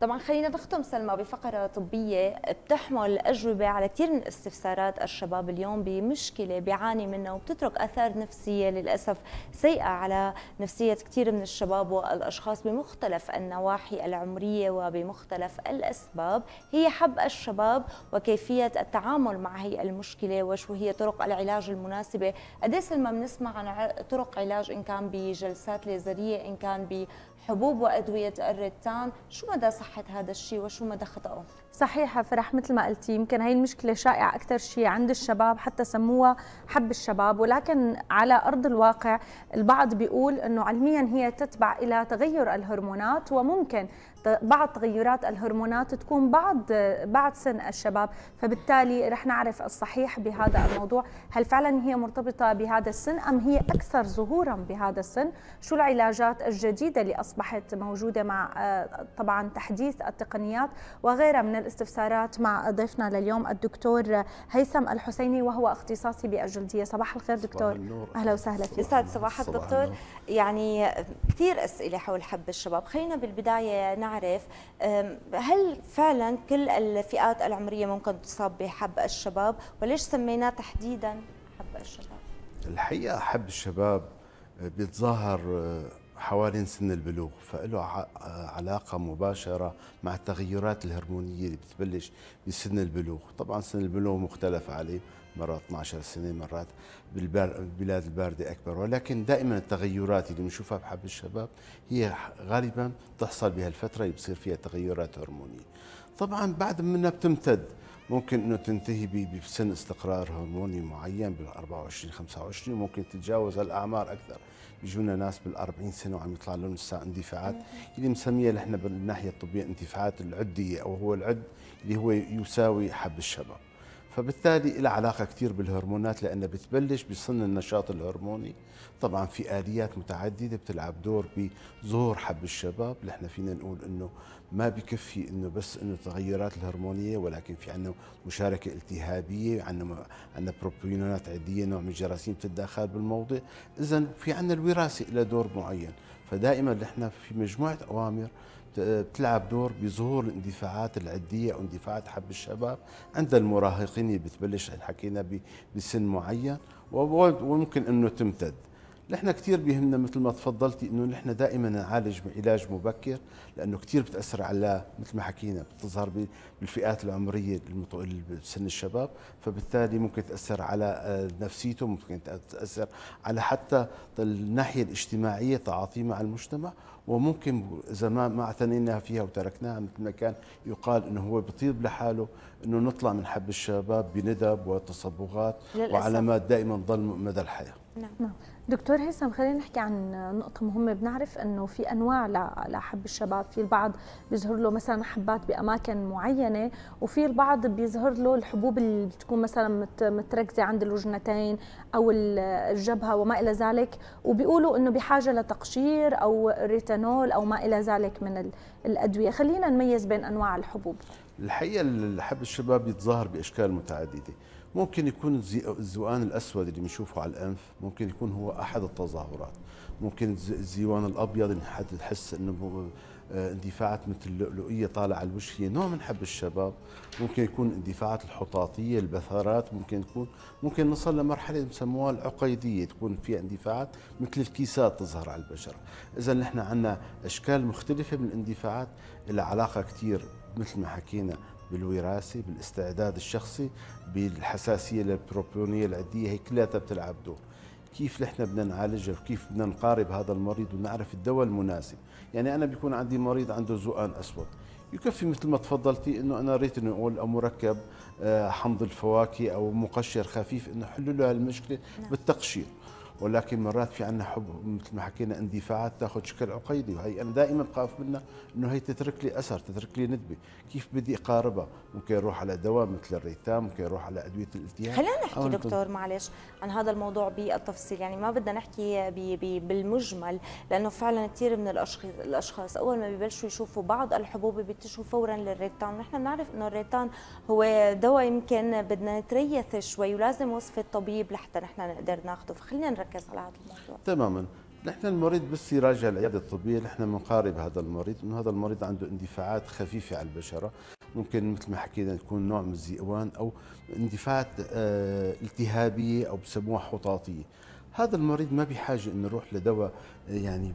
طبعا خلينا نختم سلمى بفقرة طبية بتحمل أجوبة على كثير من استفسارات الشباب اليوم بمشكلة بيعاني منها وبتترك أثار نفسية للأسف سيئة على نفسية كثير من الشباب والأشخاص بمختلف النواحي العمرية وبمختلف الأسباب هي حب الشباب وكيفية التعامل مع هي المشكلة وشو هي طرق العلاج المناسبة قد إيه سلمى بنسمع عن طرق علاج إن كان بجلسات ليزرية إن كان حبوب وادويه الريتان، شو مدى صحه هذا الشيء وشو مدى خطاه؟ صحيحه فرح مثل ما قلتي يمكن هاي المشكله شائعه اكثر شيء عند الشباب حتى سموها حب الشباب ولكن على ارض الواقع البعض بيقول انه علميا هي تتبع الى تغير الهرمونات وممكن بعض تغيرات الهرمونات تكون بعد بعد سن الشباب فبالتالي رح نعرف الصحيح بهذا الموضوع هل فعلا هي مرتبطة بهذا السن أم هي أكثر ظهورا بهذا السن شو العلاجات الجديدة اللي أصبحت موجودة مع طبعا تحديث التقنيات وغيرها من الاستفسارات مع ضيفنا لليوم الدكتور هيثم الحسيني وهو اختصاصي بالجلدية صباح الخير دكتور أهلا وسهلا فيك يسعد صباح الدكتور يعني كثير أسئلة حول حب الشباب خلينا بالبداية نعرف هل فعلا كل الفئات العمريه ممكن تصاب بحب الشباب وليش سميناه تحديدا حب الشباب الحقيقه حب الشباب بيتظاهر حوالين سن البلوغ فله علاقه مباشره مع التغيرات الهرمونيه اللي بتبلش بسن البلوغ طبعا سن البلوغ مختلف عليه مرات 12 سنه مرات بالبلاد البارده اكبر ولكن دائما التغيرات اللي بنشوفها بحب الشباب هي غالبا بتحصل بهالفتره اللي بصير فيها تغيرات هرمونيه طبعا بعد منها بتمتد ممكن انه تنتهي بسن استقرار هرموني معين بال 24 25 ممكن تتجاوز الاعمار اكثر بيجونا ناس بال 40 سنه وعم يطلع لهم لسه اندفاعات اللي مسميه نحن بالناحيه الطبيه اندفاعات العديه او هو العد اللي هو يساوي حب الشباب فبالتالي لها علاقه كثير بالهرمونات لانها بتبلش بسن النشاط الهرموني طبعا في اليات متعدده بتلعب دور بظهور حب الشباب اللي احنا فينا نقول انه ما بكفي انه بس انه تغيرات الهرمونيه ولكن في عندنا مشاركه التهابيه عندنا عندنا بروبيونات عديه نوع من الجراثيم تتداخل بالموضع اذا في عندنا الوراثه لها دور معين فدائما نحن في مجموعه اوامر بتلعب دور بظهور الاندفاعات العديه او اندفاعات حب الشباب عند المراهقين اللي بتبلش حكينا بسن معين وممكن انه تمتد نحن كثير بيهمنا مثل ما تفضلتي انه نحن دائما نعالج بعلاج مبكر لانه كثير بتاثر على مثل ما حكينا بتظهر بالفئات العمريه المطول بسن الشباب فبالتالي ممكن تاثر على آه، نفسيته ممكن تاثر على حتى الناحيه الاجتماعيه تعاطيه مع المجتمع وممكن اذا ما اعتنينا فيها وتركناها مثل ما كان يقال انه هو بيطيب لحاله انه نطلع من حب الشباب بندب وتصبغات وعلامات دائما ضل مدى الحياه. نعم. نعم. دكتور هيثم خلينا نحكي عن نقطة مهمة بنعرف انه في انواع لحب الشباب، في البعض بيظهر له مثلا حبات باماكن معينة وفي البعض بيظهر له الحبوب اللي بتكون مثلا متركزة عند الوجنتين او الجبهة وما الى ذلك وبيقولوا انه بحاجة لتقشير او ريتن البنتانول او ما الى ذلك من الادويه خلينا نميز بين انواع الحبوب الحقيقه الحب الشباب يتظاهر باشكال متعدده ممكن يكون الزوان الاسود اللي بنشوفه على الانف ممكن يكون هو احد التظاهرات ممكن الزيوان الابيض اللي حد تحس انه آه، اندفاعات مثل اللؤلؤيه طالعه الوش هي نوع من حب الشباب ممكن يكون اندفاعات الحطاطيه البثارات ممكن تكون ممكن نصل لمرحله بسموها العقيديه تكون في اندفاعات مثل الكيسات تظهر على البشره اذا نحن عندنا اشكال مختلفه من الاندفاعات لها علاقه كثير مثل ما حكينا بالوراثه بالاستعداد الشخصي بالحساسيه للبروبيونيه العديه هي كلها بتلعب دور كيف نحن بدنا نعالجها وكيف بدنا نقارب هذا المريض ونعرف الدواء المناسب يعني انا بيكون عندي مريض عنده زؤان اسود يكفي مثل ما تفضلتي انه انا ريتينول او مركب آه، حمض الفواكه او مقشر خفيف انه حلوا له المشكله نعم. بالتقشير ولكن مرات في عندنا حب مثل ما حكينا اندفاعات تاخذ شكل عقيدي وهي انا دائما بخاف منها انه هي تترك لي اثر تترك لي ندبه كيف بدي اقاربها ممكن يروح على دواء مثل الريتام ممكن يروح على ادويه الالتهاب خلينا نحكي دكتور معلش عن هذا الموضوع بالتفصيل يعني ما بدنا نحكي بي بي بالمجمل لانه فعلا كثير من الاشخاص اول ما ببلشوا يشوفوا بعض الحبوب بيتجهوا فورا للريتام نحن بنعرف انه الريتام هو دواء يمكن بدنا نتريث شوي ولازم وصفه طبيب لحتى نحن نقدر ناخذه فخلينا نركز نركز على هذا الموضوع تماما نحن المريض بس يراجع العياده الطبيه نحن بنقارب هذا المريض انه هذا المريض عنده اندفاعات خفيفه على البشره ممكن مثل ما حكينا يكون نوع من الزئوان او اندفاعات آه، التهابيه او بسموها حطاطيه هذا المريض ما بحاجه انه يروح لدواء يعني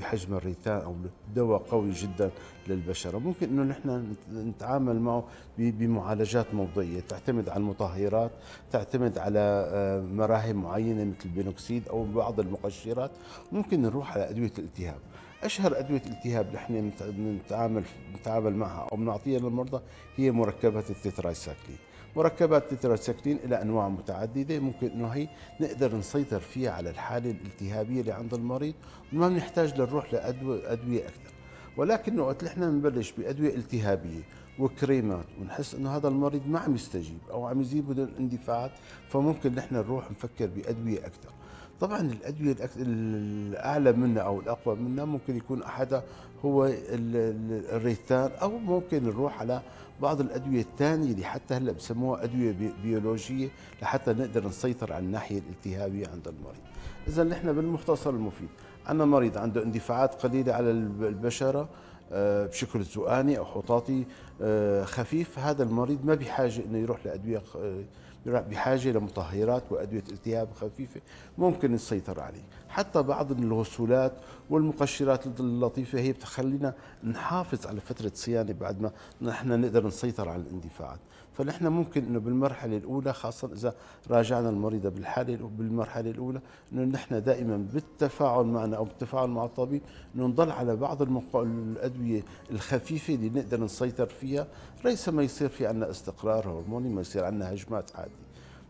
بحجم الريثان او دواء قوي جدا للبشره ممكن انه نحن نتعامل معه بمعالجات موضعيه تعتمد على المطهرات تعتمد على آه، مراهم معينه مثل البينوكسيد او بعض المقشرات ممكن نروح على ادويه الالتهاب اشهر ادويه الالتهاب نحن بنتعامل بنتعامل معها او بنعطيها للمرضى هي مركبات التترايساكلين مركبات تتراسكتين إلى أنواع متعددة ممكن أنه هي نقدر نسيطر فيها على الحالة الالتهابية اللي عند المريض وما بنحتاج لنروح لأدوية أكثر ولكن وقت نحن بنبلش بأدوية التهابية وكريمات ونحس انه هذا المريض ما عم يستجيب او عم يزيد بدون اندفاعات فممكن نحن نروح نفكر بادويه اكثر طبعا الادويه الاعلى منا او الاقوى منا ممكن يكون احدها هو الريثان او ممكن نروح على بعض الادويه الثانيه اللي حتى هلا بسموها ادويه بيولوجيه لحتى نقدر نسيطر على الناحيه الالتهابيه عند المريض. اذا نحن بالمختصر المفيد، عندنا مريض عنده اندفاعات قليله على البشره بشكل سؤاني او حطاطي آه، خفيف هذا المريض ما بحاجه انه يروح لادويه آه، بحاجه لمطهرات وادويه التهاب خفيفه ممكن نسيطر عليه حتى بعض الغسولات والمقشرات اللطيفة هي بتخلينا نحافظ على فترة صيانة بعد ما نحن نقدر نسيطر على الاندفاعات فنحن ممكن انه بالمرحله الاولى خاصه اذا راجعنا المريضه بالحاله بالمرحله الاولى انه نحن دائما بالتفاعل معنا او بالتفاعل مع الطبيب انه نضل على بعض المقا... الادويه الخفيفه اللي نقدر نسيطر فيها ليس ما يصير في عندنا استقرار هرموني ما يصير عندنا هجمات عاديه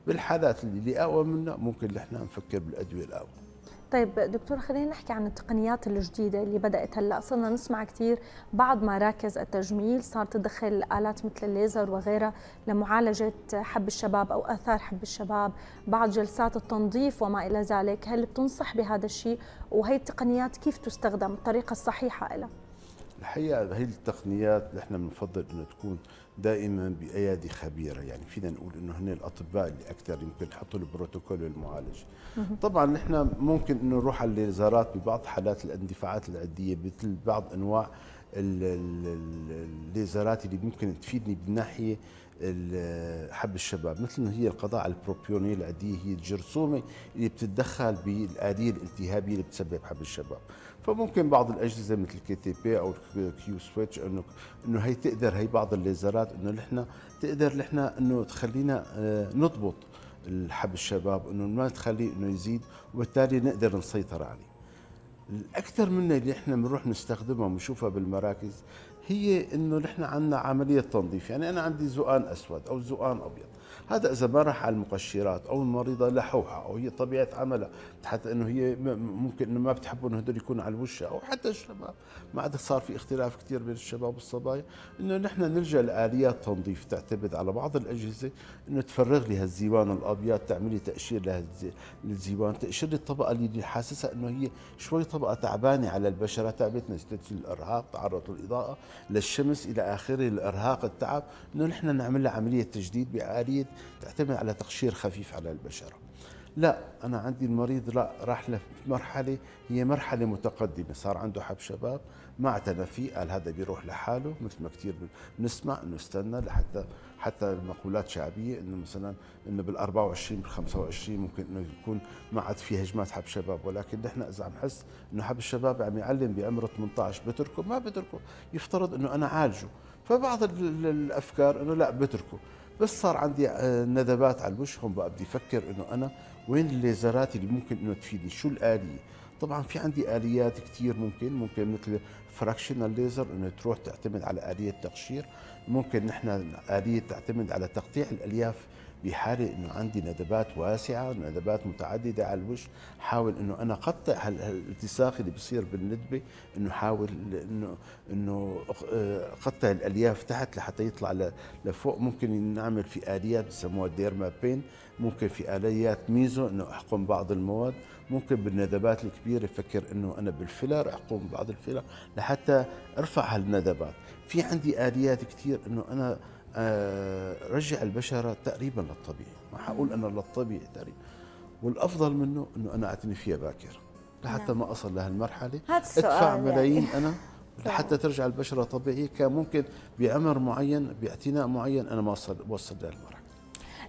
بالحالات اللي اقوى منا ممكن نحن نفكر بالادويه الاقوى طيب دكتور خلينا نحكي عن التقنيات الجديده اللي بدات هلا صرنا نسمع كثير بعض مراكز التجميل صارت تدخل الات مثل الليزر وغيرها لمعالجه حب الشباب او اثار حب الشباب بعض جلسات التنظيف وما الى ذلك هل بتنصح بهذا الشيء وهي التقنيات كيف تستخدم الطريقه الصحيحه لها الحقيقه هي التقنيات اللي احنا بنفضل انه تكون دائما بايادي خبيره يعني فينا نقول انه هن الاطباء اللي اكثر يمكن يحطوا البروتوكول المعالج طبعا نحن ممكن انه نروح على الليزرات ببعض حالات الاندفاعات العديه مثل بعض انواع الليزرات اللي ممكن تفيدني بالناحيه حب الشباب مثل ما هي القضاء على البروبيونيل العاديه هي الجرثومه اللي بتتدخل بالآلية الالتهابيه اللي بتسبب حب الشباب فممكن بعض الاجهزه مثل كي تي بي او الكيو سويتش انه انه هي تقدر هي بعض الليزرات انه نحن تقدر نحن انه تخلينا آه، نضبط الحب الشباب انه ما تخليه انه يزيد وبالتالي نقدر نسيطر عليه. الاكثر من اللي احنا بنروح نستخدمها ونشوفها بالمراكز هي انه نحن عندنا عمليه تنظيف، يعني انا عندي زؤان اسود او زؤان ابيض، هذا إذا ما راح على المقشرات أو المريضة لحوحة أو هي طبيعة عملها حتى أنه هي ممكن أنه ما بتحبوا أنه هدول يكونوا على وشها أو حتى الشباب ما عاد صار في اختلاف كثير بين الشباب والصبايا أنه نحن نلجأ لآليات تنظيف تعتمد على بعض الأجهزة أنه تفرغ لي هالزيوان الأبيض تعملي تقشير للزيوان تقشير لي الطبقة اللي حاسسها أنه هي شوي طبقة تعبانة على البشرة تعبت نتيجة الإرهاق تعرض للإضاءة للشمس إلى آخره الإرهاق التعب أنه نحن نعمل لها عملية تجديد بآلية المريض تعتمد على تقشير خفيف على البشره لا انا عندي المريض لا راح لمرحله هي مرحله متقدمه صار عنده حب شباب ما اعتنى فيه قال هذا بيروح لحاله مثل ما كثير بنسمع انه استنى لحتى حتى المقولات شعبيه انه مثلا انه بال 24 بال 25 ممكن انه يكون ما عاد في هجمات حب شباب ولكن نحن اذا عم نحس انه حب الشباب عم يعلم بعمر 18 بتركه ما بتركه يفترض انه انا عالجه فبعض الافكار انه لا بتركه بس صار عندي آه، ندبات على هون بقى بدي افكر انه انا وين الليزرات اللي ممكن انه تفيدني شو الاليه طبعا في عندي اليات كثير ممكن ممكن مثل فراكشنال ليزر انه تروح تعتمد على اليه تقشير ممكن نحن اليه تعتمد على تقطيع الالياف بحالة انه عندي ندبات واسعة ندبات متعددة على الوش حاول انه انا اقطع هالالتصاق اللي بصير بالندبة انه حاول انه انه آه، اقطع الالياف تحت لحتى يطلع لفوق ممكن نعمل في اليات بسموها ديرما بين ممكن في اليات ميزو انه احقن بعض المواد ممكن بالندبات الكبيره فكر انه انا بالفيلر احقن بعض الفيلر لحتى ارفع هالندبات في عندي اليات كثير انه انا آه، رجع البشرة تقريبا للطبيعي ما حقول أنا للطبيعي تقريبا والأفضل منه أنه أنا أعتني فيها باكر لحتى نعم. ما أصل لهالمرحلة أدفع يعني. ملايين يعني. أنا لحتى ترجع البشرة طبيعية كان ممكن بعمر معين باعتناء معين أنا ما أوصل لهالمرحلة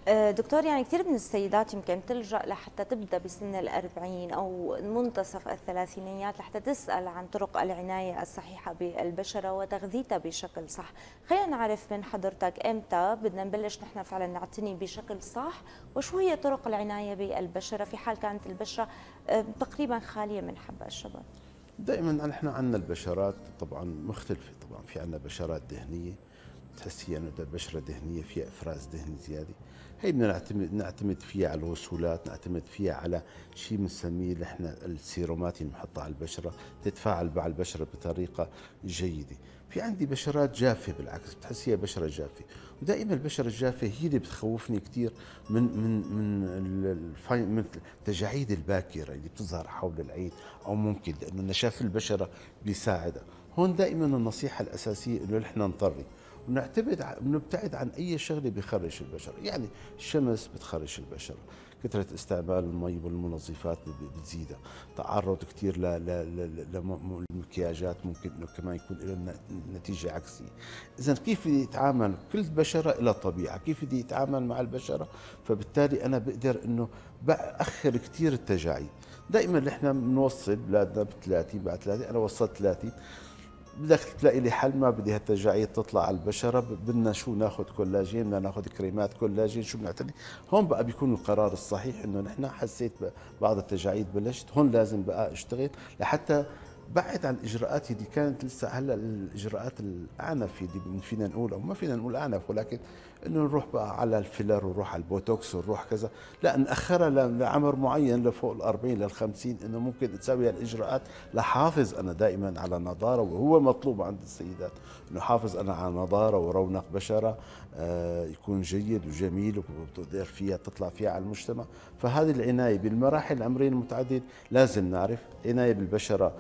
آه، دكتور يعني كثير من السيدات يمكن تلجا لحتى تبدا بسن الأربعين او منتصف الثلاثينيات لحتى تسال عن طرق العنايه الصحيحه بالبشره وتغذيتها بشكل صح، خلينا نعرف من حضرتك امتى بدنا نبلش نحن فعلا نعتني بشكل صح وشو هي طرق العنايه بالبشره في حال كانت البشره آه، تقريبا خاليه من حب الشباب. دائما نحن عندنا البشرات طبعا مختلفه طبعا في عندنا بشرات دهنيه تحسي انه البشره دهنيه فيها افراز دهني زياده هي بدنا نعتمد نعتمد فيها على الوصولات نعتمد فيها على شيء بنسميه نحن السيرومات اللي بنحطها على البشره تتفاعل مع البشره بطريقه جيده في عندي بشرات جافه بالعكس بتحس هي بشره جافه ودائما البشره الجافه هي اللي بتخوفني كثير من من من من التجاعيد الباكره اللي بتظهر حول العين او ممكن لانه نشاف البشره بيساعدها هون دائما النصيحه الاساسيه انه نحن نطري بنعتمد بنبتعد عن اي شغله بخرج البشر يعني الشمس بتخرج البشر كثرة استعمال المي والمنظفات بتزيدها تعرض كثير للمكياجات ممكن انه كمان يكون له نتيجة عكسية اذا كيف بدي يتعامل كل بشرة إلى طبيعة كيف بدي يتعامل مع البشرة فبالتالي أنا بقدر انه بأخر كثير التجاعيد دائما نحن بنوصل بلادنا ب 30 بعد 30 انا وصلت 30 بدك تلاقي لي حل ما بدي هالتجاعيد تطلع على البشره بدنا شو ناخذ كولاجين بدنا ناخذ كريمات كولاجين شو بنعتني هون بقى بيكون القرار الصحيح انه نحن حسيت بعض التجاعيد بلشت هون لازم بقى اشتغل لحتى بعد عن الاجراءات اللي كانت لسه هلا الاجراءات الاعنف اللي فينا نقول او ما فينا نقول اعنف ولكن انه نروح بقى على الفيلر ونروح على البوتوكس ونروح كذا لا ناخرها لعمر معين لفوق ال 40 لل 50 انه ممكن تساوي هالاجراءات لحافظ انا دائما على نضاره وهو مطلوب عند السيدات انه حافظ انا على نضاره ورونق بشره آه، يكون جيد وجميل وبتقدر فيها تطلع فيها على المجتمع فهذه العنايه بالمراحل العمريه المتعدده لازم نعرف عنايه بالبشره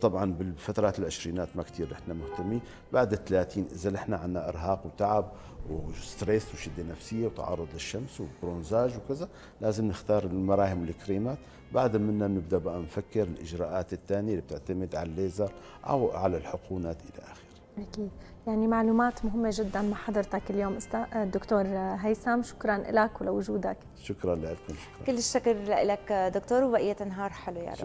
طبعا بالفترات العشرينات ما كثير رحنا مهتمين بعد الثلاثين اذا نحن عندنا ارهاق وتعب وستريس وشده نفسيه وتعرض للشمس وبرونزاج وكذا لازم نختار المراهم والكريمات بعد منا بنبدا بقى نفكر الاجراءات الثانيه اللي بتعتمد على الليزر او على الحقونات الى اخره أكيد يعني معلومات مهمة جدا مع حضرتك اليوم الدكتور هيثم شكرا لك ولوجودك شكرا لكم شكرا كل الشكر لك دكتور وبقية نهار حلو يا رب